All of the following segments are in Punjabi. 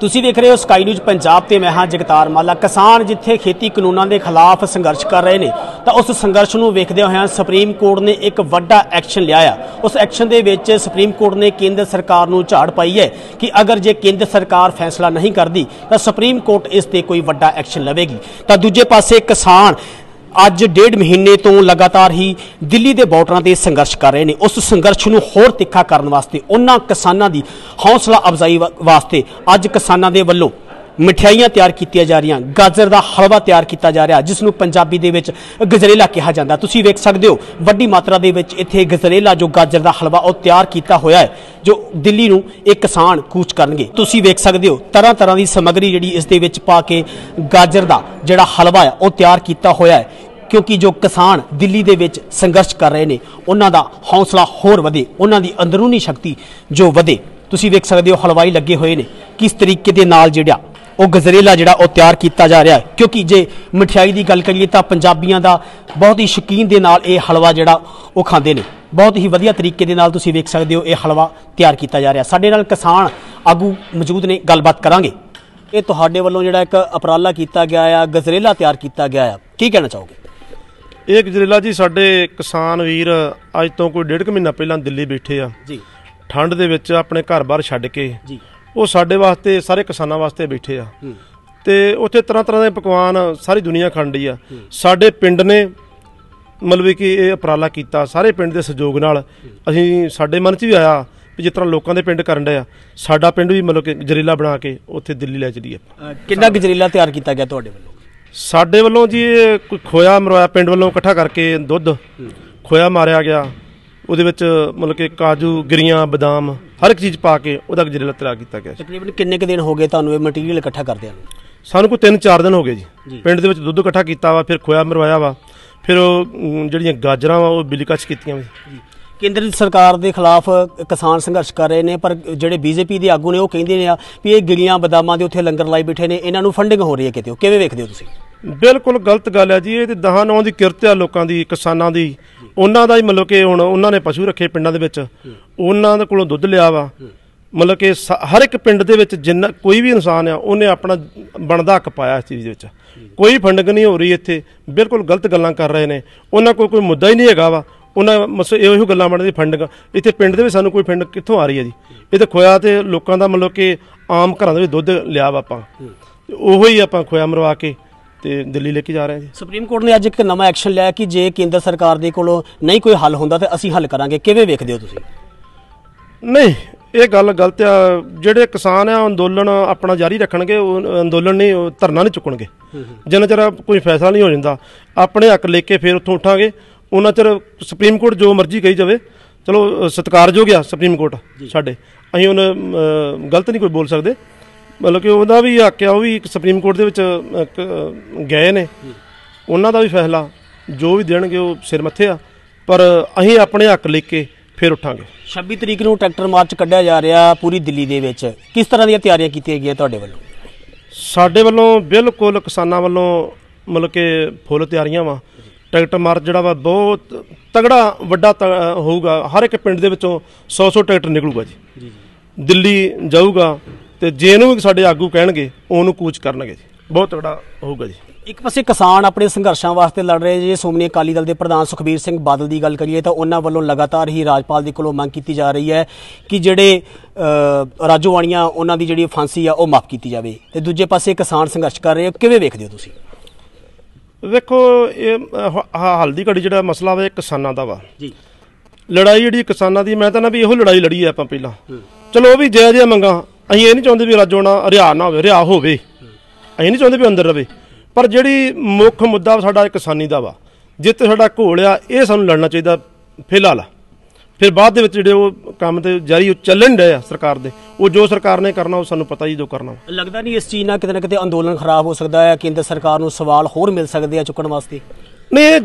ਤੁਸੀਂ ਦੇਖ ਰਹੇ ਹੋ ਸਕਾਈ ਨਿਊਜ਼ ਪੰਜਾਬ ਤੇ ਮੈਂ ਹਾਂ ਜਗਤਾਰ ਮਾਲਾ ਕਿਸਾਨ ਜਿੱਥੇ ਖੇਤੀ ਕਾਨੂੰਨਾਂ ਦੇ ਖਿਲਾਫ ਸੰਘਰਸ਼ ਕਰ ਰਹੇ ਨੇ ਤਾਂ ਉਸ ਸੰਘਰਸ਼ ਨੂੰ ਵੇਖਦੇ ਹੋਇਆਂ ਸੁਪਰੀਮ ਕੋਰਟ ਨੇ ਇੱਕ ਵੱਡਾ ਐਕਸ਼ਨ ਲਿਆ ਆ ਉਸ ਐਕਸ਼ਨ ਦੇ ਵਿੱਚ ਸੁਪਰੀਮ ਕੋਰਟ ਨੇ ਕੇਂਦਰ ਸਰਕਾਰ ਨੂੰ ਝਾੜ ਪਾਈ ਹੈ ਕਿ ਅਗਰ ਜੇ ਕੇਂਦਰ ਸਰਕਾਰ ਫੈਸਲਾ ਨਹੀਂ ਕਰਦੀ ਤਾਂ ਸੁਪਰੀਮ ਕੋਰਟ ਇਸ ਤੇ ਕੋਈ ਵੱਡਾ ਐਕਸ਼ਨ ਲਵੇਗੀ ਤਾਂ ਦੂਜੇ ਪਾਸੇ ਕਿਸਾਨ ਅੱਜ ਡੇਢ ਮਹੀਨੇ ਤੋਂ ਲਗਾਤਾਰ ਹੀ ਦਿੱਲੀ ਦੇ ਬਾਰਡਰਾਂ ਤੇ ਸੰਘਰਸ਼ ਕਰ ਰਹੇ ਨੇ ਉਸ ਸੰਘਰਸ਼ ਨੂੰ ਹੋਰ ਤਿੱਖਾ ਕਰਨ ਵਾਸਤੇ ਉਹਨਾਂ ਕਿਸਾਨਾਂ ਦੀ ਹੌਸਲਾ ਅਫਜ਼ਾਈ ਵਾਸਤੇ ਅੱਜ ਕਿਸਾਨਾਂ ਦੇ ਵੱਲੋਂ ਮਠਿਆਈਆਂ ਤਿਆਰ ਕੀਤੀਆਂ ਜਾ ਰਹੀਆਂ ਗਾਜਰ ਦਾ ਹਲਵਾ ਤਿਆਰ ਕੀਤਾ ਜਾ ਰਿਹਾ ਜਿਸ ਨੂੰ ਪੰਜਾਬੀ ਦੇ ਵਿੱਚ ਗਜਰੇਲਾ ਕਿਹਾ ਜਾਂਦਾ ਤੁਸੀਂ ਵੇਖ ਸਕਦੇ ਹੋ ਵੱਡੀ ਮਾਤਰਾ ਦੇ ਵਿੱਚ ਇੱਥੇ ਗਜਰੇਲਾ ਜੋ ਗਾਜਰ ਦਾ ਹਲਵਾ ਉਹ ਤਿਆਰ ਕੀਤਾ ਹੋਇਆ ਹੈ ਜੋ ਦਿੱਲੀ ਨੂੰ ਇੱਕ ਕਿਸਾਨ ਕੂਚ ਕਰਨਗੇ ਤੁਸੀਂ ਵੇਖ ਸਕਦੇ ਹੋ ਤਰ੍ਹਾਂ ਤਰ੍ਹਾਂ ਦੀ ਸਮੱਗਰੀ ਜਿਹੜੀ ਇਸ ਦੇ ਵਿੱਚ ਪਾ ਕੇ ਗਾਜਰ ਦਾ ਜਿਹੜਾ ਹਲਵਾ ਹੈ ਉਹ ਤਿਆਰ ਕੀਤਾ ਹੋਇਆ ਹੈ ਕਿਉਂਕਿ ਜੋ ਕਿਸਾਨ ਦਿੱਲੀ ਦੇ ਵਿੱਚ ਸੰਘਰਸ਼ ਕਰ ਰਹੇ ਨੇ ਉਹਨਾਂ ਦਾ ਹੌਸਲਾ ਹੋਰ ਵਧੇ ਉਹਨਾਂ ਦੀ ਅੰਦਰੂਨੀ ਸ਼ਕਤੀ ਜੋ ਵਧੇ ਤੁਸੀਂ ਵੇਖ ਸਕਦੇ ਹੋ ਹਲਵਾਈ ਲੱਗੇ ਹੋਏ ਨੇ ਕਿਸ ਤਰੀਕੇ ਦੇ ਨਾਲ ਜਿਹੜਾ ਉਹ ਗਜ਼ਰੇਲਾ ਜਿਹੜਾ ਉਹ ਤਿਆਰ ਕੀਤਾ ਜਾ ਰਿਹਾ ਹੈ ਕਿਉਂਕਿ ਜੇ ਮਠਿਆਈ ਦੀ ਗੱਲ ਕਰੀਏ ਤਾਂ ਪੰਜਾਬੀਆਂ ਦਾ ਬਹੁਤ ਹੀ ਸ਼ਕੀਨ ਦੇ ਨਾਲ ਇਹ ਹਲਵਾ ਜਿਹੜਾ ਉਹ ਖਾਂਦੇ ਨੇ ਬਹੁਤ ਹੀ ਵਧੀਆ ਤਰੀਕੇ ਦੇ ਨਾਲ ਤੁਸੀਂ ਵੇਖ ਸਕਦੇ ਹੋ ਇਹ ਹਲਵਾ ਤਿਆਰ ਕੀਤਾ ਜਾ ਰਿਹਾ ਸਾਡੇ ਨਾਲ ਕਿਸਾਨ ਆਗੂ ਮੌਜੂਦ ਨੇ ਗੱਲਬਾਤ ਕਰਾਂਗੇ ਇਹ ਤੁਹਾਡੇ ਵੱਲੋਂ ਜਿਹੜਾ ਇੱਕ ਅਪਰਾਲਾ ਕੀਤਾ ਗਿਆ ਆ ਗਜ਼ਰੇਲਾ ਤਿਆਰ ਕੀਤਾ ਗਿਆ ਆ ਕੀ ਕਹਿਣਾ ਚਾਹੋਗੇ ਇਹ ਗਜਰੇਲਾ ਜੀ ਸਾਡੇ ਕਿਸਾਨ ਵੀਰ ਅੱਜ ਤੋਂ ਕੋਈ ਡੇਢ ਕੁ ਮਹੀਨਾ ਪਹਿਲਾਂ ਦਿੱਲੀ ਬੈਠੇ ਆ ਜੀ ਠੰਡ ਦੇ ਵਿੱਚ ਆਪਣੇ ਘਰ-ਬਾਰ ਛੱਡ ਕੇ ਜੀ ਉਹ ਸਾਡੇ ਵਾਸਤੇ ਸਾਰੇ ਕਿਸਾਨਾਂ ਵਾਸਤੇ ਬੈਠੇ ਆ ਤੇ ਉੱਥੇ ਤਰ੍ਹਾਂ ਤਰ੍ਹਾਂ ਦੇ ਪਕਵਾਨ ਸਾਰੀ ਦੁਨੀਆ ਖਾਂਦੀ ਆ ਸਾਡੇ ਪਿੰਡ ਨੇ ਮਤਲਬ ਕਿ ਇਹ ਉਪਰਾਲਾ ਕੀਤਾ ਸਾਰੇ ਪਿੰਡ ਦੇ ਸਹਿਯੋਗ ਨਾਲ ਅਸੀਂ ਸਾਡੇ ਮਨ 'ਚ ਵੀ ਆਇਆ ਵੀ ਜਿਸ ਤਰ੍ਹਾਂ ਲੋਕਾਂ ਦੇ ਪਿੰਡ ਕਰਨ ਡਿਆ ਸਾਡਾ ਪਿੰਡ ਵੀ ਮਤਲਬ ਕਿ ਜਰੀਲਾ ਬਣਾ ਕੇ ਉੱਥੇ ਦਿੱਲੀ ਲੈ ਚਲੀ ਆ ਕਿੰਨਾ ਗਜਰੀਲਾ ਤਿਆਰ ਕੀਤਾ ਗਿਆ ਤੁਹਾਡੇ ਵੱਲੋਂ ਸਾਡੇ ਵੱਲੋਂ ਜੀ ਇਹ ਕੋਈ ਖੋਇਆ ਮਰਵਾਇਆ ਪਿੰਡ ਵੱਲੋਂ ਇਕੱਠਾ ਕਰਕੇ ਦੁੱਧ ਖੋਇਆ ਮਾਰਿਆ ਗਿਆ ਉਹਦੇ ਵਿੱਚ ਮਤਲਬ ਕਿ ਕਾਜੂ ਗਿਰੀਆਂ ਬਦਾਮ ਹਰ ਇੱਕ ਚੀਜ਼ ਪਾ ਕੇ ਉਹਦਾ ਗਜਰੇਲਾ ਤਿਆਰ ਕੀਤਾ ਗਿਆ ਤਕਰੀਬਨ ਕਿੰਨੇ ਕ ਦਿਨ ਹੋ ਗਏ ਤੁਹਾਨੂੰ ਇਹ ਮਟੀਰੀਅਲ ਇਕੱਠਾ ਕਰਦਿਆਂ ਸਾਨੂੰ ਕੋਈ 3-4 ਦਿਨ ਹੋ ਗਏ ਜੀ ਪਿੰਡ ਦੇ ਵਿੱਚ ਦੁੱਧ ਇਕੱਠਾ ਕੀਤਾ ਵਾ ਫਿਰ ਖੋਇਆ ਮਰਵਾਇਆ ਵਾ ਫਿਰ ਉਹ ਜਿਹੜੀਆਂ ਗਾਜਰਾਂ ਵਾ ਉਹ ਬਿਲੀ ਕੀਤੀਆਂ ਜੀ ਕੇਂਦਰ ਸਰਕਾਰ ਦੇ ਖਿਲਾਫ ਕਿਸਾਨ ਸੰਘਰਸ਼ ਕਰ ਰਹੇ ਨੇ ਪਰ ਜਿਹੜੇ ਬੀਜੇਪੀ ਦੇ ਆਗੂ ਨੇ ਉਹ ਕਹਿੰਦੇ ਨੇ ਆ ਵੀ ਇਹ ਗਿਲੀਆਂ ਬਦਾਮਾਂ ਦੇ ਉੱਥੇ ਲੰਗਰ ਲਾਈ ਬੈਠੇ ਨੇ ਇਹਨਾਂ ਨੂੰ ਫੰਡਿੰਗ ਹੋ ਰਹੀ ਹੈ ਕਿਤੇ ਕਿਵੇਂ ਵੇਖਦੇ ਹੋ ਤੁਸੀਂ ਬਿਲਕੁਲ ਗਲਤ ਗੱਲ ਹੈ ਜੀ ਇਹ ਤੇ 10 9 ਦੀ ਕਿਰਤ ਲੋਕਾਂ ਦੀ ਕਿਸਾਨਾਂ ਦੀ ਉਹਨਾਂ ਦਾ ਹੀ ਮਤਲਬ ਕਿ ਹੁਣ ਉਹਨਾਂ ਨੇ ਪਸ਼ੂ ਰੱਖੇ ਪਿੰਡਾਂ ਦੇ ਵਿੱਚ ਉਹਨਾਂ ਦੇ ਕੋਲੋਂ ਦੁੱਧ ਲਿਆ ਵਾ ਮਤਲਬ ਕਿ ਹਰ ਇੱਕ ਪਿੰਡ ਦੇ ਵਿੱਚ ਜਿੰਨਾ ਕੋਈ ਵੀ ਇਨਸਾਨ ਆ ਉਹਨੇ ਆਪਣਾ ਬਣਦਾ ਹੱਕ ਪਾਇਆ ਇਸ ਚੀਜ਼ ਦੇ ਵਿੱਚ ਕੋਈ ਫੰਡਿੰਗ ਨਹੀਂ ਹੋ ਰਹੀ ਇੱਥੇ ਬਿਲਕੁਲ ਗਲਤ ਗੱਲਾਂ ਕਰ ਰਹੇ ਨੇ ਉਹਨਾਂ ਕੋਲ ਕੋਈ ਮੁੱਦਾ ਹੀ ਨਹੀਂ ਹੈਗਾ ਵਾ ਉਹਨਾਂ ਮਸ ਇਹੋ ਗੱਲਾਂ ਬਣਦੀ ਫੰਡਿੰਗ ਇੱਥੇ ਪਿੰਡ ਦੇ ਵਿੱਚ ਸਾਨੂੰ ਕੋਈ ਫੰਡ ਕਿੱਥੋਂ ਆ ਰਹੀ ਹੈ ਜੀ ਇਹ ਤਾਂ ਖੋਇਆ ਤੇ ਲੋਕਾਂ ਦਾ ਮਤਲਬ ਕਿ ਆਮ ਘਰਾਂ ਦੇ ਵਿੱਚ ਦੁੱਧ ਲਿਆ ਵਾ ਆਪਾਂ ਉਹੋ ਹੀ ਆਪਾਂ ਖੋਇਆ ਮਰਵਾ ਕੇ ਤੇ ਦਿੱਲੀ ਲੈ ਕੇ ਜਾ ਰਹੇ ਹਾਂ ਸੁਪਰੀਮ ਕੋਰਟ ਨੇ ਅੱਜ ਇੱਕ ਨਵਾਂ ਐਕਸ਼ਨ ਲਿਆ ਕਿ ਜੇ ਕੇਂਦਰ ਸਰਕਾਰ ਦੇ ਕੋਲੋਂ ਨਹੀਂ ਕੋਈ ਹੱਲ ਹੁੰਦਾ ਤੇ ਅਸੀਂ ਹੱਲ ਕਰਾਂਗੇ ਕਿਵੇਂ ਵੇਖਦੇ ਹੋ ਤੁਸੀਂ ਨਹੀਂ ਇਹ ਗੱਲ ਗਲਤ ਆ ਜਿਹੜੇ ਕਿਸਾਨ ਆ ਅੰਦੋਲਨ ਆਪਣਾ ਜਾਰੀ ਰੱਖਣਗੇ ਉਹ ਅੰਦੋਲਨ ਨਹੀਂ ਧਰਨਾ ਨਹੀਂ ਚੁੱਕਣਗੇ ਜਿੰਨਾ ਚਿਰ ਕੋਈ ਫੈਸਲਾ ਨਹੀਂ ਹੋ ਜਾਂਦਾ ਆਪਣੇ ਹੱਕ ਲੈ ਕੇ ਫਿਰ ਉੱਥੋਂ ਉਠਾਂਗੇ ਉਹਨਾਂ ਚਿਰ ਸੁਪਰੀਮ ਕੋਰਟ ਜੋ ਮਰਜ਼ੀ ਕਹੀ ਜਾਵੇ ਚਲੋ ਸਤਿਕਾਰਯੋਗ ਆ ਸੁਪਰੀਮ ਕੋਰਟ ਸਾਡੇ ਅਸੀਂ ਉਹਨਾਂ ਗਲਤ ਨਹੀਂ ਕੋਈ ਬੋਲ ਸਕਦੇ ਮਤਲਬ ਕਿ ਉਹਦਾ ਵੀ ਹੱਕ ਆ ਉਹ ਵੀ ਸੁਪਰੀਮ ਕੋਰਟ ਦੇ ਵਿੱਚ ਗਏ ਨੇ ਉਹਨਾਂ ਦਾ ਵੀ ਫੈਸਲਾ ਜੋ ਵੀ ਦੇਣਗੇ ਉਹ ਸਿਰ ਮੱਥੇ ਆ ਪਰ ਅਸੀਂ ਆਪਣੇ ਹੱਕ ਲੈ ਕੇ ਫਿਰ ਉੱਠਾਂਗੇ 26 ਤਰੀਕ ਨੂੰ ਟਰੈਕਟਰ ਮਾਰਚ ਕੱਢਿਆ ਜਾ ਰਿਹਾ ਪੂਰੀ ਦਿੱਲੀ ਦੇ ਵਿੱਚ ਕਿਸ ਤਰ੍ਹਾਂ ਦੀਆਂ ਤਿਆਰੀਆਂ ਕੀਤੀਆਂ ਗਈਆਂ ਤੁਹਾਡੇ ਵੱਲੋਂ ਸਾਡੇ ਵੱਲੋਂ ਬਿਲਕੁਲ ਕਿਸਾਨਾਂ ਵੱਲੋਂ ਮਤਲਬ ਕਿ ਫੁੱਲ ਤਿਆਰੀਆਂ ਵਾ ਟਰੈਕਟਰ ਮਾਰਚ ਜਿਹੜਾ ਵਾ ਬਹੁਤ ਤਗੜਾ ਵੱਡਾ ਹੋਊਗਾ ਹਰ ਇੱਕ ਪਿੰਡ ਦੇ ਵਿੱਚੋਂ 100-100 ਟਰੈਕਟਰ ਨਿਕਲੂਗਾ ਜੀ ਜੀ ਦਿੱਲੀ ਜਾਊਗਾ ਤੇ ਜਿਹਨੂੰ ਵੀ ਸਾਡੇ ਆਗੂ ਕਹਿਣਗੇ ਉਹਨੂੰ ਕੂਚ ਕਰਨਗੇ ਜੀ ਬਹੁਤ ਵੱਡਾ ਹੋਊਗਾ ਜੀ ਇੱਕ ਪਾਸੇ ਕਿਸਾਨ ਆਪਣੇ ਸੰਘਰਸ਼ਾਂ ਵਾਸਤੇ ਲੜ ਰਹੇ ਜੇ ਸੋਮਨੀ ਅਕਾਲੀ ਦਲ ਦੇ ਪ੍ਰਧਾਨ ਸੁਖਬੀਰ ਸਿੰਘ ਬਾਦਲ ਦੀ ਗੱਲ ਕਰੀਏ ਤਾਂ ਉਹਨਾਂ ਵੱਲੋਂ ਲਗਾਤਾਰ ਹੀ ਰਾਜਪਾਲ ਦੇ ਕੋਲੋਂ ਮੰਗ ਕੀਤੀ ਜਾ ਰਹੀ ਹੈ ਕਿ ਜਿਹੜੇ ਰਾਜੋਵਾਣੀਆਂ ਉਹਨਾਂ ਦੀ ਜਿਹੜੀ ਫਾਂਸੀ ਆ ਉਹ ਮਾਫ ਕੀਤੀ ਜਾਵੇ ਤੇ ਦੂਜੇ ਪਾਸੇ ਕਿਸਾਨ ਸੰਘਰਸ਼ ਕਰ ਰਹੇ ਹੋ ਕਿਵੇਂ ਵੇਖਦੇ ਹੋ ਤੁਸੀਂ ਦੇਖੋ ਇਹ ਹਾਲ ਦੀ ਘੜੀ ਜਿਹੜਾ ਮਸਲਾ ਵਾ ਕਿਸਾਨਾਂ ਦਾ ਵਾ ਜੀ ਲੜਾਈ ਜਿਹੜੀ ਕਿਸਾਨਾਂ ਦੀ ਮੈਂ ਤਾਂ ਨਾ ਵੀ ਇਹੋ ਲੜਾਈ ਲੜੀ ਆ ਆਪਾਂ ਪਹਿਲਾਂ ਚਲੋ ਉਹ ਵੀ ਜਿਆ ਜਿਆ ਮੰਗਾ ਅਸੀਂ ਇਹ ਨਹੀਂ ਚਾਹੁੰਦੇ ਵੀ ਰਾਜੋਣਾ ਹਰਿਆ ਨਾ ਹੋਵੇ ਹਰਿਆ ਹੋਵੇ ਅਸੀਂ ਨਹੀਂ ਚਾਹੁੰਦੇ ਵੀ ਅੰਦਰ ਰਵੇ ਪਰ ਜਿਹੜੀ ਮੁੱਖ ਮੁੱਦਾ ਸਾਡਾ ਕਿਸਾਨੀ ਦਾ ਵਾ ਜਿੱਤੇ ਸਾਡਾ ਘੋਲ ਆ ਇਹ ਸਾਨੂੰ ਲੜਨਾ ਚਾਹੀਦਾ ਫਿਲਹਾਲ ਫਿਰ ਬਾਅਦ ਦੇ ਵਿੱਚ ਜਿਹੜੇ ਉਹ ਕੰਮ ਤੇ ਜਾਰੀ ਉਹ ਚੱਲਣ ਰਹੇ ਆ ਸਰਕਾਰ ਦੇ ਉਹ ਜੋ ਸਰਕਾਰ ਨੇ ਕਰਨਾ ਉਹ ਸਾਨੂੰ ਪਤਾ ਹੀ ਜੋ ਕਰਨਾ ਲੱਗਦਾ ਨਹੀਂ ਇਸ ਚੀਜ਼ ਨਾਲ ਕਿਤੇ ਨਾ ਕਿਤੇ ਅੰਦੋਲਨ ਖਰਾਬ ਹੋ ਸਕਦਾ ਹੈ ਕੇਂਦਰ ਸਰਕਾਰ ਨੂੰ ਸਵਾਲ ਹੋਰ ਮਿਲ ਸਕਦੇ ਆ ਚੁੱਕਣ ਵਾਸਤੇ ਨੇ ਇਹ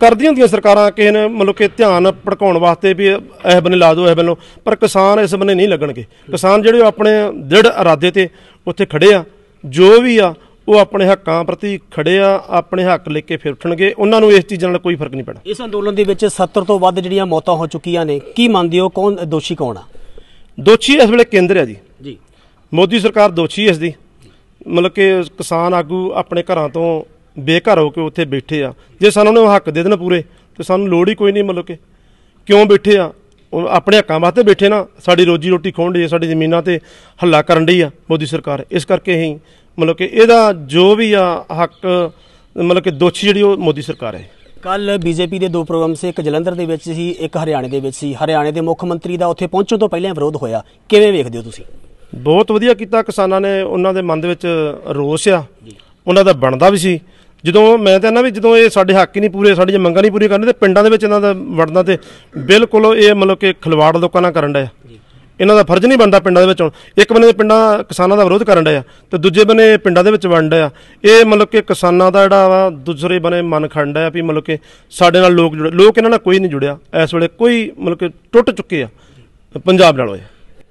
ਕਰਦੀਆਂ ਹੁੰਦੀਆਂ ਸਰਕਾਰਾਂ ਕਿਸੇ ਨੇ ਮਤਲਬ ਕਿ ਧਿਆਨ ਭੜਕਾਉਣ ਵਾਸਤੇ ਵੀ ਇਹ ਬੰਨੇ ਲਾ ਦਿਓ ਇਹ ਬੰਨੋ ਪਰ ਕਿਸਾਨ ਇਸ ਬੰਨੇ ਨਹੀਂ ਲੱਗਣਗੇ ਕਿਸਾਨ ਜਿਹੜੇ ਆਪਣੇ ਦ੍ਰਿੜ ਇਰਾਦੇ ਤੇ ਉੱਥੇ ਖੜੇ ਆ ਜੋ ਵੀ ਆ ਉਹ ਆਪਣੇ ਹੱਕਾਂ ਪ੍ਰਤੀ ਖੜੇ ਆ ਆਪਣੇ ਹੱਕ ਲੈ ਕੇ ਫਿਰ ਉੱਠਣਗੇ ਉਹਨਾਂ ਨੂੰ ਇਸ ਚੀਜ਼ਾਂ ਨਾਲ ਕੋਈ ਫਰਕ ਨਹੀਂ ਪੈਣਾ ਇਸ ਅੰਦੋਲਨ ਦੇ ਵਿੱਚ 70 ਤੋਂ ਵੱਧ ਜਿਹੜੀਆਂ ਮੌਤਾਂ ਹੋ ਚੁੱਕੀਆਂ ਨੇ ਕੀ ਮੰਨਦੇ ਹੋ ਕੌਣ ਦੋਸ਼ੀ ਕੌਣ ਆ ਦੋਸ਼ੀ ਇਸ ਵੇਲੇ ਕੇਂਦਰ ਆ ਜੀ ਜੀ ਮੋਦੀ ਸਰਕਾਰ ਦੋਸ਼ੀ ਇਸ ਦੀ ਮਤਲਬ ਕਿ ਕਿਸਾਨ ਆਗੂ ਆਪਣੇ ਘਰਾਂ ਤੋਂ ਬੇਘਰ ਹੋ ਕੇ ਉੱਥੇ ਬੈਠੇ ਆ ਜੇ ਸਾਨੂੰ ਉਹਨਾਂ ਨੂੰ ਹੱਕ ਦੇ ਦੇਣ ਪੂਰੇ ਤੇ ਸਾਨੂੰ ਲੋੜ ਹੀ ਕੋਈ ਨਹੀਂ ਮਤਲਬ ਕਿ ਕਿਉਂ ਬੈਠੇ ਆ ਉਹ ਆਪਣੇ ਹੱਕਾਂ ਵਾਸਤੇ ਬੈਠੇ ਨਾ ਸਾਡੀ ਰੋਜੀ ਰੋਟੀ ਖੋਣ ਦੀ ਸਾਡੀ ਜ਼ਮੀਨਾਂ ਤੇ ਹੱਲਾ ਕਰਨ ਦੀ ਆ ਮੋਦੀ ਸਰਕਾਰ ਇਸ ਕਰਕੇ ਹੀ ਮਤਲਬ ਕਿ ਇਹਦਾ ਜੋ ਵੀ ਆ ਹੱਕ ਮਤਲਬ ਕਿ ਦੋਛੀ ਜਿਹੜੀ ਉਹ ਮੋਦੀ ਸਰਕਾਰ ਹੈ ਕੱਲ ਬੀਜੇਪੀ ਦੇ ਦੋ ਪ੍ਰੋਗਰਾਮ ਸੀ ਇੱਕ ਜਲੰਧਰ ਦੇ ਵਿੱਚ ਸੀ ਇੱਕ ਹਰਿਆਣੇ ਦੇ ਵਿੱਚ ਸੀ ਹਰਿਆਣੇ ਦੇ ਮੁੱਖ ਮੰਤਰੀ ਦਾ ਉੱਥੇ ਪਹੁੰਚਣ ਤੋਂ ਪਹਿਲਾਂ ਵਿਰੋਧ ਹੋਇਆ ਕਿਵੇਂ ਵੇਖਦੇ ਹੋ ਤੁਸੀਂ ਬਹੁਤ ਵਧੀਆ ਕੀਤਾ ਕਿਸਾਨਾਂ ਨੇ ਉਹਨਾਂ ਦੇ ਮਨ ਦੇ ਵਿੱਚ ਰੋਸ ਆ ਉਹਨਾਂ ਦਾ ਬਣਦਾ ਵੀ ਸੀ ਜਦੋਂ ਮੈਂ ਤਾਂ ਇਹਨਾਂ ਵੀ ਜਦੋਂ ਇਹ ਸਾਡੇ ਹੱਕ ਹੀ ਨਹੀਂ ਪੂਰੇ ਸਾਡੀਆਂ ਮੰਗਾਂ ਨਹੀਂ ਪੂਰੀਆਂ ਕਰਨੇ ਤੇ ਪਿੰਡਾਂ ਦੇ ਵਿੱਚ ਇਹਨਾਂ ਦਾ ਵੜਨਾ ਤੇ ਬਿਲਕੁਲ ਇਹ ਮਤਲਬ ਕਿ ਖਿਲਵਾੜ ਲੋਕਾਂ ਨਾਲ ਕਰਨ ਡਿਆ ਇਹਨਾਂ ਦਾ ਫਰਜ਼ ਨਹੀਂ ਬਣਦਾ ਪਿੰਡਾਂ ਦੇ ਵਿੱਚ ਇੱਕ ਬੰਨੇ ਪਿੰਡਾਂ ਕਿਸਾਨਾਂ ਦਾ ਵਿਰੋਧ ਕਰਨ ਡਿਆ ਤੇ ਦੂਜੇ ਬੰਨੇ ਪਿੰਡਾਂ ਦੇ ਵਿੱਚ ਵੰਡ ਡਿਆ ਇਹ ਮਤਲਬ ਕਿ ਕਿਸਾਨਾਂ ਦਾ ਜਿਹੜਾ ਵਾ ਦੂਸਰੇ ਬੰਨੇ ਮਨ ਖੰਡ ਆ ਵੀ ਮਤਲਬ ਕਿ ਸਾਡੇ ਨਾਲ ਲੋਕ ਜੁੜੇ ਲੋਕ ਇਹਨਾਂ ਨਾਲ ਕੋਈ ਨਹੀਂ ਜੁੜਿਆ ਇਸ ਵੇਲੇ ਕੋਈ ਮਤਲਬ ਕਿ ਟੁੱਟ ਚੁੱਕੇ ਆ ਪੰਜਾਬ ਨਾਲ ਹੋਇਆ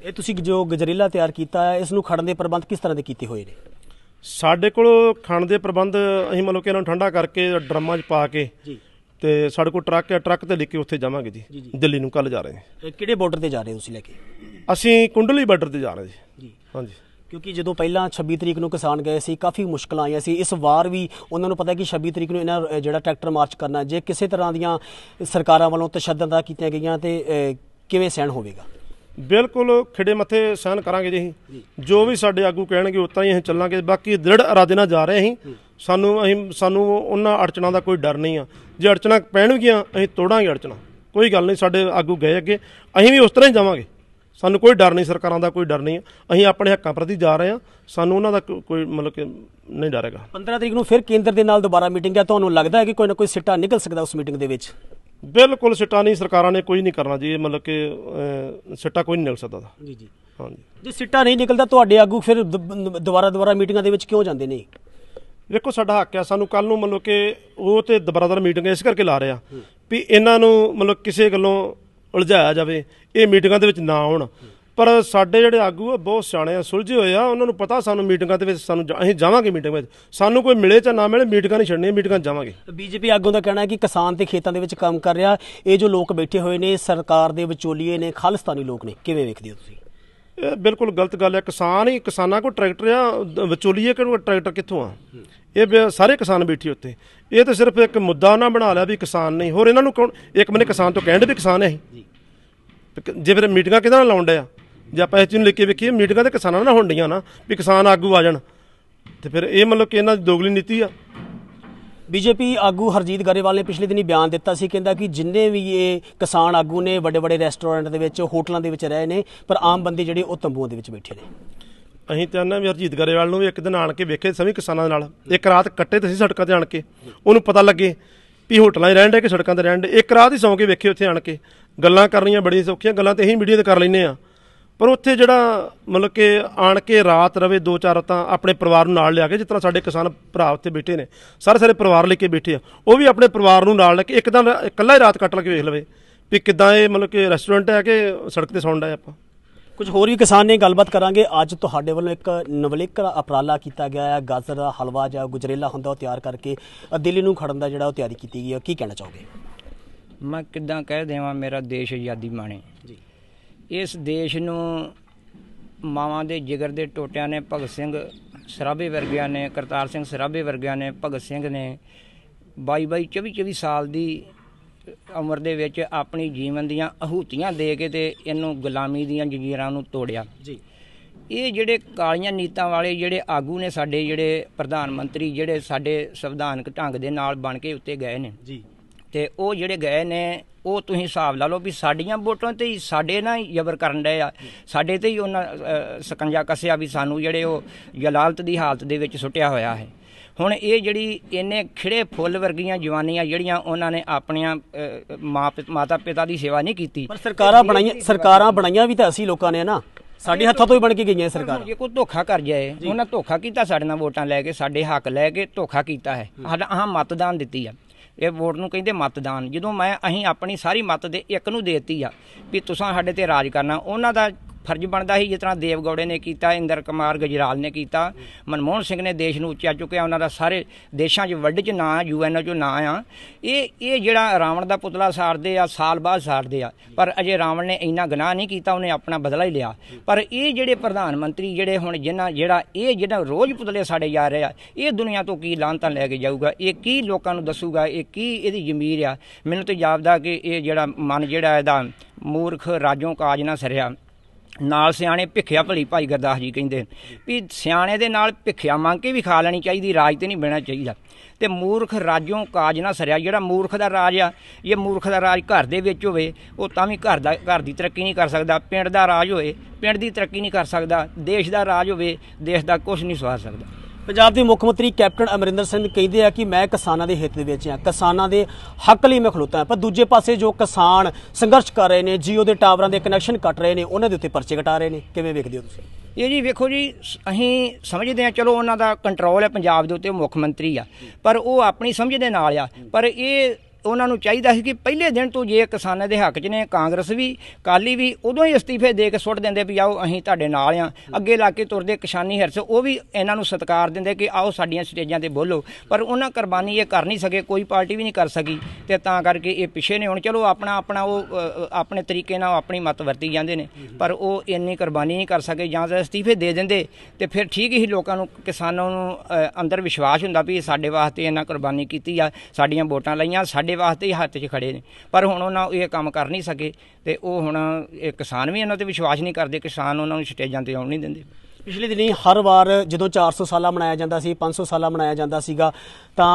ਇਹ ਤੁਸੀਂ ਜੋ ਗਜਰੇਲਾ ਤਿਆਰ ਕੀਤਾ ਹੈ ਇਸ ਨੂੰ ਖੜਨ ਦੇ ਪ੍ਰਬੰਧ ਕਿਸ ਤਰ੍ਹਾਂ ਦੇ ਕੀਤੇ ਹੋਏ ਨੇ ਸਾਡੇ ਕੋਲ ਖਣ ਦੇ ਪ੍ਰਬੰਧ ਅਸੀਂ ਮਤਲਬ ਕਿ ਇਹਨਾਂ ਨੂੰ ਠੰਡਾ ਕਰਕੇ ਡਰਮਾਂ 'ਚ ਪਾ ਕੇ ਜੀ ਤੇ ਸਾਡੇ ਕੋਲ ਟਰੱਕ ਹੈ ਟਰੱਕ ਤੇ ਲੈ ਕੇ ਉੱਥੇ ਜਾਵਾਂਗੇ ਜੀ ਦਿੱਲੀ ਨੂੰ ਕੱਲ ਜਾ ਰਹੇ ਹਾਂ ਕਿਹੜੇ ਬਾਰਡਰ ਤੇ ਜਾ ਰਹੇ ਹੋ ਤੁਸੀਂ ਲੈ ਕੇ ਅਸੀਂ ਕੁੰਡਲੀ ਬਾਰਡਰ ਤੇ ਜਾ ਰਹੇ ਜੀ ਜੀ ਹਾਂਜੀ ਕਿਉਂਕਿ ਜਦੋਂ ਪਹਿਲਾਂ 26 ਤਰੀਕ ਨੂੰ ਕਿਸਾਨ ਗਏ ਸੀ ਕਾਫੀ ਮੁਸ਼ਕਲਾਂ ਆਈਆਂ ਸੀ ਇਸ ਵਾਰ ਵੀ ਉਹਨਾਂ ਨੂੰ ਪਤਾ ਕਿ 26 ਤਰੀਕ ਨੂੰ ਇਹਨਾਂ ਜਿਹੜਾ ਟਰੈਕਟਰ ਮਾਰਚ ਕਰਨਾ ਜੇ ਕਿਸੇ ਤਰ੍ਹਾਂ ਦੀਆਂ ਸਰਕਾਰਾਂ ਵੱਲੋਂ ਤਸ਼ੱਦਦਾਂ ਕੀਤੀਆਂ ਗਈਆਂ ਤੇ ਕਿਵੇਂ ਸਹਿਣ ਹੋਵੇਗਾ ਬਿਲਕੁਲ ਖਿੜੇ ਮੱਥੇ ਸਹਿਣ ਕਰਾਂਗੇ ਜੀ ਜੋ ਵੀ ਸਾਡੇ ਆਗੂ ਕਹਿਣਗੇ ਉਤਾਂ ਹੀ ਅਸੀਂ ਚੱਲਾਂਗੇ ਬਾਕੀ ਦ੍ਰਿੜ ਇਰਾਦੇ ਨਾਲ ਜਾ ਰਹੇ ਅਸੀਂ ਸਾਨੂੰ ਅਸੀਂ ਸਾਨੂੰ ਉਹਨਾਂ ਅੜਚਣਾ ਦਾ ਕੋਈ ਡਰ ਨਹੀਂ ਆ ਜੇ ਅੜਚਣਾ ਪੈਣਗੀਆਂ ਅਸੀਂ ਤੋੜਾਂਗੇ ਅੜਚਣਾ ਕੋਈ ਗੱਲ ਨਹੀਂ ਸਾਡੇ ਆਗੂ ਗਏ ਅੱਗੇ ਅਸੀਂ ਵੀ ਉਸ ਤਰ੍ਹਾਂ ਹੀ ਜਾਵਾਂਗੇ ਸਾਨੂੰ ਕੋਈ ਡਰ ਨਹੀਂ ਸਰਕਾਰਾਂ ਦਾ ਕੋਈ ਡਰ ਨਹੀਂ ਅਸੀਂ ਆਪਣੇ ਹੱਕਾਂ ਪ੍ਰਤੀ ਜਾ ਰਹੇ ਹਾਂ ਸਾਨੂੰ ਉਹਨਾਂ ਦਾ ਕੋਈ ਮਤਲਬ ਕਿ ਨਹੀਂ ਡਰੇਗਾ 15 ਤਰੀਕ ਨੂੰ ਫਿਰ ਕੇਂਦਰ ਦੇ ਨਾਲ ਦੁਬਾਰਾ ਮੀਟਿੰਗ ਹੈ ਤੁਹਾਨੂੰ ਲੱਗਦਾ ਹੈ ਕਿ ਕੋਈ ਨਾ ਕੋਈ ਸਿੱਟਾ ਨਿਕਲ ਸਕਦਾ ਉਸ ਮੀਟਿੰਗ ਦੇ ਵਿੱਚ ਬਿਲਕੁਲ ਸਿੱਟਾ ਨਹੀਂ ਸਰਕਾਰਾਂ ਨੇ ਕੋਈ ਨਹੀਂ ਕਰਨਾ ਜੀ ਮਤਲਬ ਕਿ ਸਿੱਟਾ ਕੋਈ ਨਹੀਂ ਨਿਕਲ ਸਕਦਾ ਜੀ ਜੀ ਹਾਂਜੀ ਜੇ ਸਿੱਟਾ ਨਹੀਂ ਨਿਕਲਦਾ ਤੁਹਾਡੇ ਆਗੂ ਫਿਰ ਦੁਬਾਰਾ ਦੁਬਾਰਾ ਮੀਟਿੰਗਾਂ ਦੇ ਵਿੱਚ ਕਿਉਂ ਜਾਂਦੇ ਨੇ ਦੇਖੋ ਸਾਡਾ ਹੱਕ ਆ ਸਾਨੂੰ ਕੱਲ ਨੂੰ ਮਤਲਬ ਕਿ ਉਹ ਤੇ ਦੁਬਾਰਾ ਦੁਬਾਰਾ ਮੀਟਿੰਗ ਇਸ ਕਰਕੇ ਲਾ ਰਿਆ ਵੀ ਇਹਨਾਂ ਨੂੰ ਮਤਲਬ ਕਿਸੇ ਗੱਲੋਂ ਉਲਝਾਇਆ ਜਾਵੇ ਇਹ ਮੀਟਿੰਗਾਂ ਦੇ ਵਿੱਚ ਨਾ ਆਉਣ ਪਰ ਸਾਡੇ ਜਿਹੜੇ ਆਗੂ ਆ ਬਹੁਤ ਸਿਆਣੇ ਆ ਸੁਲਝੇ ਹੋਏ ਆ ਉਹਨਾਂ ਨੂੰ ਪਤਾ ਸਾਨੂੰ ਮੀਟਿੰਗਾਂ ਦੇ ਵਿੱਚ ਸਾਨੂੰ ਅਸੀਂ ਜਾਵਾਂਗੇ ਮੀਟਿੰਗ ਵਿੱਚ ਸਾਨੂੰ ਕੋਈ ਮਿਲੇ ਚਾ ਨਾ ਮਿਲੇ ਮੀਟਿੰਗਾਂ ਨਹੀਂ ਛੱਡਣੀਆਂ ਮੀਟਿੰਗਾਂ ਜਾਵਾਂਗੇ ਬੀਜੇਪੀ ਆਗੂ ਦਾ ਕਹਿਣਾ ਹੈ ਕਿ ਕਿਸਾਨ ਤੇ ਖੇਤਾਂ ਦੇ ਵਿੱਚ ਕੰਮ ਕਰ ਰਿਹਾ ਇਹ ਜੋ ਲੋਕ ਬੈਠੇ ਹੋਏ ਨੇ ਸਰਕਾਰ ਦੇ ਵਿਚੋਲੀਏ ਨੇ ਖਾਲਿਸਤਾਨੀ ਲੋਕ ਨੇ ਕਿਵੇਂ ਵੇਖਦੇ ਹੋ ਤੁਸੀਂ ਇਹ ਬਿਲਕੁਲ ਗਲਤ ਗੱਲ ਹੈ ਕਿਸਾਨ ਹੀ ਕਿਸਾਨਾਂ ਕੋਲ ਟਰੈਕਟਰ ਆ ਵਿਚੋਲੀਏ ਕਿਹਨੂੰ ਟਰੈਕਟਰ ਕਿੱਥੋਂ ਆ ਇਹ ਸਾਰੇ ਕਿਸਾਨ ਬੈਠੇ ਉੱਤੇ ਇਹ ਤਾਂ ਸਿਰਫ ਇੱਕ ਮੁੱਦਾ ਨਾ ਬਣਾ ਲਿਆ ਵੀ ਕਿਸਾਨ ਨਹੀਂ ਹੋਰ ਇਹਨਾਂ ਨੂੰ ਕੌਣ ਇੱਕ ਮਨੇ ਕਿਸਾਨ ਤੋਂ ਕਹਿਣ ਦੇ ਵੀ ਕਿਸਾਨ ਹੈ ਜੀ ਜੇ ਫਿਰ ਮੀਟਿੰਗਾਂ ਕਿਹਦਾ ਲਾਉਂਦੇ ਆ ਜੇ ਆਪਾਂ ਇਸ ਚੀਜ਼ ਨੂੰ ਲੈ ਕੇ ਵੇਖੀਏ ਮੀਟਿੰਗਾਂ ਤੇ ਕਿਸਾਨਾਂ ਨਾਲ ਹੁੰਡੀਆਂ ਨਾ ਵੀ ਕਿਸਾਨ ਆਗੂ ਆ ਜਾਣ ਤੇ ਫਿਰ ਇਹ ਮਤਲਬ ਕਿ ਇਹਨਾਂ ਦੀ ਦੋਗਲੀ ਨੀਤੀ ਆ ਬੀਜੇਪੀ ਆਗੂ ਹਰਜੀਤ ਗਰੇਵਾਲ ਨੇ ਪਿਛਲੇ ਦਿਨੀ ਬਿਆਨ ਦਿੱਤਾ ਸੀ ਕਹਿੰਦਾ ਕਿ ਜਿੰਨੇ ਵੀ ਇਹ ਕਿਸਾਨ ਆਗੂ ਨੇ ਵੱਡੇ ਵੱਡੇ ਰੈਸਟੋਰੈਂਟ ਦੇ ਵਿੱਚ ਹੋਟਲਾਂ ਦੇ ਵਿੱਚ ਰਹੇ ਨੇ ਪਰ ਆਮ ਬੰਦੇ ਜਿਹੜੇ ਉਹ ਤੰਬੂਆਂ ਦੇ ਵਿੱਚ ਬੈਠੇ ਨੇ ਅਸੀਂ ਚਾਹੁੰਦੇ ਵੀ ਹਰਜੀਤ ਗਰੇਵਾਲ ਨੂੰ ਵੀ ਇੱਕ ਦਿਨ ਆਣ ਕੇ ਵੇਖੇ ਸਭੀ ਕਿਸਾਨਾਂ ਦੇ ਨਾਲ ਇੱਕ ਰਾਤ ਕੱਟੇ ਤੁਸੀਂ ਸੜਕਾਂ ਤੇ ਆਣ ਕੇ ਉਹਨੂੰ ਪਤਾ ਲੱਗੇ ਵੀ ਹੋਟਲਾਂ 'ਚ ਰਹਿਣ ਦੇ ਕਿ ਸੜਕਾਂ ਤੇ ਰਹਿਣ ਦੇ ਇੱਕ ਰਾਤ ਹੀ ਸੌਂ ਕੇ ਵੇਖੇ ਉੱਥੇ ਆਣ ਕੇ ਗੱਲਾਂ ਕਰਨੀਆਂ ਬੜੀਆਂ ਸੌਖੀਆਂ ਗੱਲਾਂ ਤੇ ਅਸੀਂ ਮੀਡੀਆ ਤੇ ਕਰ ਲੈਨੇ ਆ ਪਰ ਉੱਥੇ ਜਿਹੜਾ ਮਤਲਬ ਕਿ ਆਣ ਕੇ ਰਾਤ ਰਵੇ ਦੋ ਚਾਰ ਤਾਂ ਆਪਣੇ ਪਰਿਵਾਰ ਨੂੰ ਨਾਲ ਲਿਆ ਕੇ ਜਿਸ ਤਰ੍ਹਾਂ ਸਾਡੇ ਕਿਸਾਨ ਭਰਾ ਉੱਥੇ ਬੈਠੇ ਨੇ ਸਾਰੇ ਸਾਰੇ ਪਰਿਵਾਰ ਲੈ ਕੇ ਬੈਠੇ ਆ ਉਹ ਵੀ ਆਪਣੇ ਪਰਿਵਾਰ ਨੂੰ ਨਾਲ ਲੈ ਕੇ ਇੱਕਦਮ ਇਕੱਲਾ ਹੀ ਰਾਤ ਕੱਟ ਲ ਕੇ ਵੇਖ ਲਵੇ ਵੀ ਕਿਦਾਂ ਇਹ ਮਤਲਬ ਕਿ ਰੈਸਟੋਰੈਂਟ ਹੈ ਕਿ ਸੜਕ ਤੇ ਸੌਂਡਾ ਹੈ ਆਪਾਂ ਕੁਝ ਹੋਰ ਵੀ ਕਿਸਾਨ ਨੇ ਗੱਲਬਾਤ ਕਰਾਂਗੇ ਅੱਜ ਤੁਹਾਡੇ ਵੱਲੋਂ ਇੱਕ ਨਵਲਿਕ ਅਪਰਾਲਾ ਕੀਤਾ ਗਿਆ ਹੈ ਗਾਜਰ ਦਾ ਹਲਵਾ ਜਾਂ ਗੁਜਰੇਲਾ ਹੁੰਦਾ ਉਹ ਤਿਆਰ ਕਰਕੇ ਦਿੱਲੀ ਨੂੰ ਖੜਨ ਦਾ ਜਿਹੜਾ ਉਹ ਤਿਆਰੀ ਕੀਤੀ ਗਈ ਹੈ ਕੀ ਕਹਿਣਾ ਚਾਹੋਗੇ ਮੈਂ ਕਿਦਾਂ ਕਹਿ ਦੇਵਾਂ ਮੇਰਾ ਦੇਸ਼ ਆਜ਼ਾਦੀ ਮਾਣੇ ਜੀ ਇਸ ਦੇਸ਼ ਨੂੰ ਮਾਵਾਂ ਦੇ ਜਿਗਰ ਦੇ ਟੋਟਿਆਂ ਨੇ ਭਗਤ ਸਿੰਘ ਸਰਾਭੇ ਵਰਗਿਆਂ ਨੇ ਕਰਤਾਰ ਸਿੰਘ ਸਰਾਭੇ ਵਰਗਿਆਂ ਨੇ ਭਗਤ ਸਿੰਘ ਨੇ 22 22 24 24 ਸਾਲ ਦੀ ਉਮਰ ਦੇ ਵਿੱਚ ਆਪਣੀ ਜੀਵਨ ਦੀਆਂ ਅਹੂਤੀਆਂ ਦੇ ਕੇ ਤੇ ਇਹਨੂੰ ਗੁਲਾਮੀ ਦੀਆਂ ਜੰਜੀਰਾਂ ਨੂੰ ਤੋੜਿਆ ਜੀ ਇਹ ਜਿਹੜੇ ਕਾਲੀਆਂ ਨੀਤਾਂ ਵਾਲੇ ਜਿਹੜੇ ਆਗੂ ਨੇ ਸਾਡੇ ਜਿਹੜੇ ਪ੍ਰਧਾਨ ਮੰਤਰੀ ਜਿਹੜੇ ਸਾਡੇ ਸੰਵਿਧਾਨਕ ਢੰਗ ਦੇ ਨਾਲ ਬਣ ਕੇ ਉੱਤੇ ਗਏ ਨੇ ਜੀ ਤੇ ਉਹ ਜਿਹੜੇ ਗਏ ਨੇ ਉਹ ਤੁਸੀਂ ਹਿਸਾਬ ਲਾ ਲਓ ਵੀ ਸਾਡੀਆਂ ਵੋਟਾਂ ਤੇ ਹੀ ਸਾਡੇ ਨਾਲ ਜ਼ਬਰ ਕਰਨ ਦੇ ਆ ਸਾਡੇ ਤੇ ਹੀ ਉਹਨਾਂ ਸਕੰਜਾ ਕਸਿਆ ਵੀ ਸਾਨੂੰ ਜਿਹੜੇ ਉਹ ਜਲਾਲਤ ਦੀ ਹਾਲਤ ਦੇ ਵਿੱਚ ਸੁੱਟਿਆ ਹੋਇਆ ਹੈ ਹੁਣ ਇਹ ਜਿਹੜੀ ਇਹਨੇ ਖਿੜੇ ਫੁੱਲ ਵਰਗੀਆਂ ਜਵਾਨੀਆਂ ਜਿਹੜੀਆਂ ਉਹਨਾਂ ਨੇ ਆਪਣੀਆਂ ਮਾਤਾ ਪਿਤਾ ਦੀ ਸੇਵਾ ਨਹੀਂ ਕੀਤੀ ਪਰ ਸਰਕਾਰਾਂ ਬਣਾਈਆਂ ਸਰਕਾਰਾਂ ਬਣਾਈਆਂ ਵੀ ਤਾਂ ਅਸੀਂ ਲੋਕਾਂ ਨੇ ਨਾ ਸਾਡੇ ਹੱਥਾਂ ਤੋਂ ਹੀ ਬਣ ਕੇ ਗਈਆਂ ਸਰਕਾਰ ਜੇ ਕੋਈ ਧੋਖਾ ਕਰ ਜਾਏ ਉਹਨਾਂ ਧੋਖਾ ਕੀਤਾ ਸਾਡੇ ਨਾਲ ਵੋਟਾਂ ਲੈ ਕੇ ਸਾਡੇ ਹੱਕ ਲੈ ਕੇ ਧੋਖਾ ਕੀਤਾ ਹੈ ਸਾਡਾ ਆਹ ਮਤਦਾਨ ਦਿੱਤੀ ਆ ਇਹ ਵੋਟ ਨੂੰ ਕਹਿੰਦੇ ਮਤਦਾਨ ਜਦੋਂ ਮੈਂ ਅਸੀਂ ਆਪਣੀ ਸਾਰੀ ਮਤ ਦੇ ਇੱਕ ਨੂੰ ਦੇਤੀ ਆ ਵੀ ਤੁਸੀਂ ਸਾਡੇ ਤੇ ਰਾਜ ਕਰਨਾ ਉਹਨਾਂ ਦਾ ਫਰਜ਼ ਬਣਦਾ ਹੀ ਜਿਸ ਤਰ੍ਹਾਂ ਗੌੜੇ ਨੇ ਕੀਤਾ ਇੰਦਰ ਕੁਮਾਰ ਗਜਰਾਲ ਨੇ ਕੀਤਾ ਮਨਮੋਹਨ ਸਿੰਘ ਨੇ ਦੇਸ਼ ਨੂੰ ਉੱਚਾ ਚੁੱਕਿਆ ਉਹਨਾਂ ਦਾ ਸਾਰੇ ਦੇਸ਼ਾਂ 'ਚ ਵਰਲਡ 'ਚ ਨਾਂ ਯੂਐਨਓ 'ਚ ਨਾਂ ਆ ਇਹ ਇਹ ਜਿਹੜਾ ਰਾਵਣ ਦਾ ਪੁਤਲਾ ਸਾੜਦੇ ਆ ਸਾਲ ਬਾਅਦ ਸਾੜਦੇ ਆ ਪਰ ਅਜੇ ਰਾਵਣ ਨੇ ਇੰਨਾ ਗੁਨਾਹ ਨਹੀਂ ਕੀਤਾ ਉਹਨੇ ਆਪਣਾ ਬਦਲਾ ਹੀ ਲਿਆ ਪਰ ਇਹ ਜਿਹੜੇ ਪ੍ਰਧਾਨ ਮੰਤਰੀ ਜਿਹੜੇ ਹੁਣ ਜਿਨ੍ਹਾਂ ਜਿਹੜਾ ਇਹ ਜਿਹੜਾ ਰੋਜ਼ ਪੁਤਲੇ ਸਾੜੇ ਜਾ ਰਹੇ ਆ ਇਹ ਦੁਨੀਆ ਤੋਂ ਕੀ ਲਾਂਤਾਂ ਲੈ ਕੇ ਜਾਊਗਾ ਇਹ ਕੀ ਲੋਕਾਂ ਨੂੰ ਦੱਸੂਗਾ ਇਹ ਕੀ ਇਹਦੀ ਜ਼ਮੀਰ ਆ ਮੈਨੂੰ ਤੇ ਜਾਪਦਾ ਕਿ ਇਹ ਜਿਹੜਾ ਮਨ ਜਿਹੜਾ ਇਹਦਾ ਮੂਰਖ ਰਾਜੋਂ ਕਾਜ ਨਾ ਸਰਿਆ ਨਾਲ ਸਿਆਣੇ ਭਿੱਖਿਆ ਭਲੀ ਭਾਈ ਗਰਦਾਸ ਜੀ ਕਹਿੰਦੇ ਵੀ ਸਿਆਣੇ ਦੇ ਨਾਲ ਭਿੱਖਿਆ ਮੰਗ ਕੇ ਵੀ ਖਾ ਲੈਣੀ ਚਾਹੀਦੀ ਰਾਜ ਤੇ ਨਹੀਂ ਬਹਿਣਾ ਚਾਹੀਦਾ ਤੇ ਮੂਰਖ ਰਾਜੋਂ ਕਾਜ ਨਾ ਸਰਿਆ ਜਿਹੜਾ ਮੂਰਖ ਦਾ ਰਾਜ ਆ ਇਹ ਮੂਰਖ ਦਾ ਰਾਜ ਘਰ ਦੇ ਵਿੱਚ ਹੋਵੇ ਉਹ ਤਾਂ ਵੀ ਘਰ ਦਾ ਘਰ ਦੀ ਤਰੱਕੀ ਨਹੀਂ ਕਰ ਸਕਦਾ ਪਿੰਡ ਦਾ ਰਾਜ ਹੋਵੇ ਪਿੰਡ ਦੀ ਤਰੱਕੀ ਨਹੀਂ ਕਰ ਸਕਦਾ ਦੇਸ਼ ਦਾ ਰਾਜ ਹੋਵੇ ਦੇਸ਼ ਦਾ ਕੁਝ ਨਹੀਂ ਸਵਾਰ ਸਕਦਾ ਪੰਜਾਬ ਦੇ ਮੁੱਖ ਮੰਤਰੀ ਕੈਪਟਨ ਅਮਰਿੰਦਰ ਸਿੰਘ ਕਹਿੰਦੇ ਆ ਕਿ ਮੈਂ ਕਿਸਾਨਾਂ ਦੇ ਹਿੱਤ ਦੇ ਵਿੱਚ ਆ ਕਿਸਾਨਾਂ ਦੇ ਹੱਕ ਲਈ ਮੈਂ ਖਲੋਤਾ ਪਰ ਦੂਜੇ ਪਾਸੇ ਜੋ ਕਿਸਾਨ ਸੰਘਰਸ਼ ਕਰ ਰਹੇ ਨੇ ਜੀਓ ਦੇ ਟਾਵਰਾਂ ਦੇ ਕਨੈਕਸ਼ਨ ਕੱਟ ਰਹੇ ਨੇ ਉਹਨਾਂ ਦੇ ਉੱਤੇ ਪਰਚੇ ਕਟਾ ਰਹੇ ਨੇ ਕਿਵੇਂ ਵੇਖਦੇ ਹੋ ਤੁਸੀਂ ਇਹ ਜੀ ਵੇਖੋ ਜੀ ਅਸੀਂ ਸਮਝਦੇ ਆ ਚਲੋ ਉਹਨਾਂ ਦਾ ਕੰਟਰੋਲ ਹੈ ਪੰਜਾਬ ਦੇ ਉੱਤੇ ਮੁੱਖ ਮੰਤਰੀ ਆ ਪਰ ਉਹ ਆਪਣੀ ਸਮਝ ਦੇ ਨਾਲ ਆ ਪਰ ਇਹ ਉਹਨਾਂ ਨੂੰ ਚਾਹੀਦਾ ਸੀ ਕਿ ਪਹਿਲੇ ਦਿਨ ਤੋਂ ਜੇ ਕਿਸਾਨਾਂ ਦੇ ਹੱਕ 'ਚ ਨੇ ਕਾਂਗਰਸ ਵੀ ਕਾਲੀ ਵੀ ਉਦੋਂ ਹੀ ਅਸਤੀਫੇ ਦੇ ਕੇ ਸੁੱਟ ਦਿੰਦੇ ਵੀ ਆਓ ਅਸੀਂ ਤੁਹਾਡੇ ਨਾਲ ਆ ਅੱਗੇ ਲਾ ਕੇ ਤੁਰਦੇ ਕਿਸਾਨੀ ਹਰਸ ਉਹ ਵੀ ਇਹਨਾਂ ਨੂੰ ਸਤਿਕਾਰ ਦਿੰਦੇ ਕਿ ਆਓ ਸਾਡੀਆਂ ਸਟੇਜਾਂ ਤੇ ਬੋਲੋ ਪਰ ਉਹਨਾਂ ਕੁਰਬਾਨੀ ਇਹ ਕਰ ਨਹੀਂ ਸਕੇ ਕੋਈ ਪਾਰਟੀ ਵੀ ਨਹੀਂ ਕਰ ਸਕੀ ਤੇ ਤਾਂ ਕਰਕੇ ਇਹ ਪਿੱਛੇ ਨੇ ਹੁਣ ਚਲੋ ਆਪਣਾ ਆਪਣਾ ਉਹ ਆਪਣੇ ਤਰੀਕੇ ਨਾਲ ਆਪਣੀ ਮਤ ਵਰਤੀ ਜਾਂਦੇ ਨੇ ਪਰ ਉਹ ਇੰਨੀ ਕੁਰਬਾਨੀ ਨਹੀਂ ਕਰ ਸਕੇ ਜਾਂ ਜੇ ਅਸਤੀਫੇ ਦੇ ਦਿੰਦੇ ਤੇ ਫਿਰ ਠੀਕ ਹੀ ਲੋਕਾਂ ਨੂੰ ਕਿਸਾਨਾਂ ਨੂੰ ਅੰਦਰ ਵਿਸ਼ਵਾਸ ਹੁੰਦਾ ਵੀ ਸਾਡੇ ਵਾਸਤੇ ਇਹਨਾਂ ਕੁਰਬਾਨੀ ਕੀਤੀ ਆ ਸਾਡੀਆਂ ਵੋਟਾਂ ਲਈਆਂ ਸਾਡੇ ਸਾਡੇ ਵਾਸਤੇ ਹੀ ਹੱਥ 'ਚ ਖੜੇ ਨੇ ਪਰ ਹੁਣ ਉਹਨਾਂ ਇਹ ਕੰਮ ਕਰ ਨਹੀਂ ਸਕੇ ਤੇ ਉਹ ਹੁਣ ਇਹ ਕਿਸਾਨ ਵੀ ਇਹਨਾਂ ਤੇ ਵਿਸ਼ਵਾਸ ਨਹੀਂ ਕਰਦੇ ਕਿਸਾਨ ਉਹਨਾਂ ਨੂੰ ਸਟੇਜਾਂ ਤੇ ਆਉਣ ਨਹੀਂ ਦਿੰਦੇ ਪਿਛਲੇ ਦਿਨੀ ਹਰ ਵਾਰ ਜਦੋਂ 400 ਸਾਲਾ ਮਨਾਇਆ ਜਾਂਦਾ ਸੀ 500 ਸਾਲਾ ਮਨਾਇਆ ਜਾਂਦਾ ਸੀਗਾ ਤਾਂ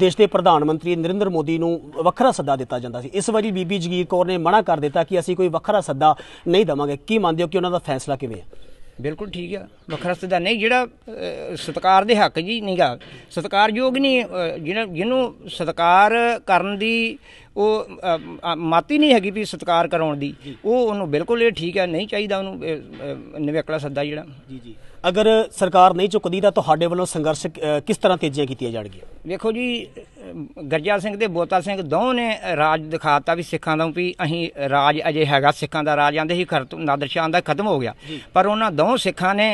ਦੇਸ਼ ਦੇ ਪ੍ਰਧਾਨ ਮੰਤਰੀ ਨਰਿੰਦਰ ਮੋਦੀ ਨੂੰ ਵੱਖਰਾ ਸੱਦਾ ਦਿੱਤਾ ਜਾਂਦਾ ਸੀ ਇਸ ਵਾਰੀ ਬੀਬੀ ਜਗੀਰ ਕੌਰ ਨੇ ਮਨਾ ਕਰ ਦਿੱਤਾ ਕਿ ਅਸੀਂ ਕੋਈ ਵੱਖਰਾ ਸੱਦਾ ਨਹੀਂ ਦਵਾਂਗੇ ਕੀ ਮੰਨਦੇ ਹੋ ਕਿ ਉਹਨਾਂ ਦਾ ਫੈਸਲਾ ਕਿਵੇਂ ਹੈ ਬਿਲਕੁਲ ਠੀਕ ਆ ਵੱਖਰਾ ਦਾ ਨਹੀਂ ਜਿਹੜਾ ਸਤਕਾਰ ਦੇ ਹੱਕ ਜੀ ਨਹੀਂਗਾ ਸਤਕਾਰਯੋਗ ਨਹੀਂ ਜਿਹਨਾਂ ਜਿਹਨੂੰ ਸਤਕਾਰ ਕਰਨ ਦੀ ਉਹ ਮਾਤੀ ਨਹੀਂ ਹੈਗੀ ਵੀ ਸਤਕਾਰ ਕਰਾਉਣ ਦੀ ਉਹ ਉਹਨੂੰ ਬਿਲਕੁਲ ਇਹ ਠੀਕ ਹੈ ਨਹੀਂ ਚਾਹੀਦਾ ਉਹਨੂੰ ਨਿਵੇਕਲਾ ਸੱਦਾ ਜਿਹੜਾ ਜੀ ਜੀ ਅਗਰ ਸਰਕਾਰ ਨਹੀਂ ਚੁੱਕਦੀ ਤਾਂ ਤੁਹਾਡੇ ਵੱਲੋਂ ਸੰਘਰਸ਼ ਕਿਸ ਤਰ੍ਹਾਂ ਤੇਜ਼ੀਆਂ ਕੀਤੀਆਂ ਜਾਣਗੀਆਂ ਵੇਖੋ ਜੀ ਗਰਜਾ ਸਿੰਘ ਤੇ ਬੋਤਾ ਸਿੰਘ ਦੋਵਾਂ ਨੇ ਰਾਜ ਦਿਖਾਤਾ ਵੀ ਸਿੱਖਾਂ ਦਾ ਵੀ ਅਸੀਂ ਰਾਜ ਅਜੇ ਹੈਗਾ ਸਿੱਖਾਂ ਦਾ ਰਾਜ ਆਂਦੇ ਹੀ ਨਾਦਰ ਸ਼ਾਹ ਦਾ ਖਤਮ ਹੋ ਗਿਆ ਪਰ ਉਹਨਾਂ ਦੋਵਾਂ ਸਿੱਖਾਂ ਨੇ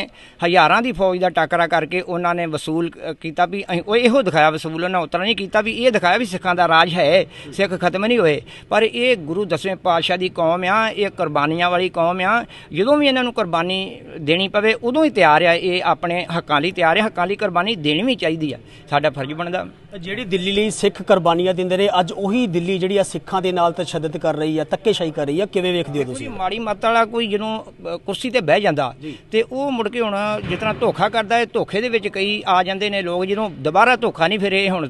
ਹਜ਼ਾਰਾਂ ਦੀ ਫੌਜ ਦਾ ਟੱਕਰਾ ਕਰਕੇ ਉਹਨਾਂ ਨੇ ਵਸੂਲ ਕੀਤਾ ਵੀ ਅਸੀਂ ਉਹ ਇਹੋ ਦਿਖਾਇਆ ਵਸੂਲ ਉਹਨਾਂ ਉਤਰਾ ਨਹੀਂ ਕੀਤਾ ਵੀ ਇਹ ਦਿਖਾਇਆ ਵੀ ਸਿੱਖਾਂ ਦਾ ਰਾਜ ਹੈ ਸਿੱਖ ਖਤਮ ਨਹੀਂ ਹੋਏ ਪਰ ਇਹ ਗੁਰੂ ਦਸਵੇਂ ਪਾਤਸ਼ਾਹ ਦੀ ਕੌਮ ਆ ਇਹ ਕੁਰਬਾਨੀਆਂ ਵਾਲੀ ਕੌਮ ਆ ਜਦੋਂ ਵੀ ਇਹਨਾਂ ਨੂੰ ਕੁਰਬਾਨੀ ਦੇਣੀ ਪਵੇ ਉਦੋਂ ਹੀ ਤਿਆਰ ਤਿਆਰ ਆ ਇਹ ਆਪਣੇ ਹੱਕਾਂ ਲਈ ਤਿਆਰ ਆ ਹੱਕਾਂ ਲਈ ਕੁਰਬਾਨੀ ਦੇਣੀ ਵੀ ਚਾਹੀਦੀ ਆ ਸਾਡਾ ਫਰਜ਼ ਬਣਦਾ ਜਿਹੜੀ ਦਿੱਲੀ ਲਈ ਸਿੱਖ ਕੁਰਬਾਨੀਆਂ ਦਿੰਦੇ ਨੇ ਅੱਜ ਉਹੀ ਦਿੱਲੀ ਜਿਹੜੀ ਆ ਸਿੱਖਾਂ ਦੇ ਨਾਲ ਤਸ਼ੱਦਦ ਕਰ ਰਹੀ ਆ ਤੱਕੇਸ਼ਾਹੀ ਕਰ ਰਹੀ ਆ ਕਿਵੇਂ ਵੇਖਦੇ ਹੋ ਤੁਸੀਂ ਮਾੜੀ ਮੱਤ ਵਾਲਾ ਕੋਈ ਜਿਹਨੂੰ ਕੁਰਸੀ ਤੇ ਬਹਿ ਜਾਂਦਾ ਤੇ ਉਹ ਮੁੜ ਕੇ ਹੁਣ ਜਿਤਨਾ ਧੋਖਾ ਕਰਦਾ ਹੈ ਧੋਖੇ ਦੇ ਵਿੱਚ ਕਈ ਆ ਜਾਂਦੇ ਨੇ ਲੋਕ ਜਿਹਨੂੰ ਦੁਬਾਰਾ ਧੋਖਾ ਨਹੀਂ ਫਿਰ ਇਹ ਹੁਣ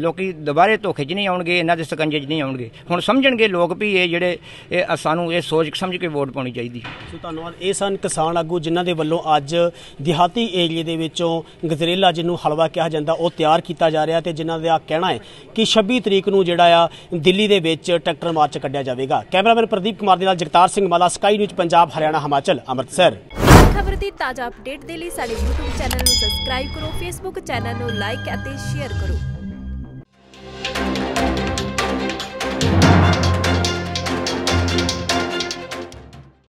ਲੋਕੀ ਦੁਬਾਰੇ ਧੋਖੇ 'ਚ ਨਹੀਂ ਆਉਣਗੇ ਇਹਨਾਂ ਦੇ ਸਕੰਜੇ 'ਚ ਨਹੀਂ ਆਉਣਗੇ ਹੁਣ ਸਮਝਣਗੇ ਲੋਕ ਵੀ ਇਹ ਜਿਹੜੇ ਇਹ ਸਾਨੂੰ ਇਹ ਸੋਚ ਸਮਝ ਕੇ ਵੋਟ ਪਾਉਣੀ ਚਾਹੀਦੀ ਸੋ ਧੰਨਵਾਦ ਇਹ ਸਨ ਕਿਸਾਨ ਆਗੂ ਜਿਨ੍ਹਾਂ ਦੇ ਵੱਲੋਂ ਅੱਜ ਦਿਹਾਤੀ ਏਰੀਏ ਦੇ ਵਿੱਚੋਂ ਗਜ਼ਰੇਲਾ ਜਿਹਨੂੰ ਹਲਵਾ ਕਿਹਾ ਜਾਂਦਾ ਉਹ ਤਿਆਰ ਕੀਤਾ ਜਾ ਰਿਹਾ ਤੇ ਜਿਨ੍ਹਾਂ ਦਾ ਕਹਿਣਾ ਹੈ ਕਿ 26 ਤਰੀਕ ਨੂੰ ਜਿਹੜਾ ਆ ਦਿੱਲੀ ਦੇ ਵਿੱਚ ਟਰੈਕਟਰ ਮਾਰਚ ਕੱਢਿਆ ਜਾਵੇਗਾ ਕੈਮਰਾਮੈਨ ਪ੍ਰਦੀਪ ਕੁਮਾਰ ਦੇ ਨਾਲ ਜਗਤਾਰ ਸਿੰਘ ਮਾਲਾ ਸਕਾਈ ਨਿਊਜ਼ ਪੰਜਾਬ ਹਰਿਆਣਾ ਹਿਮਾਚਲ ਅੰਮ੍ਰਿਤਸਰ ਖਬਰ ਦੀ ਤਾਜ਼ਾ ਅਪਡੇਟ ਦੇ ਲਈ ਸਾਡੇ YouTube ਚੈਨਲ ਨੂੰ ਸਬਸਕ੍ਰਾਈਬ ਕਰੋ Facebook ਚੈਨਲ ਨੂੰ ਲਾਈਕ ਅਤੇ ਸ਼ੇਅਰ ਕਰੋ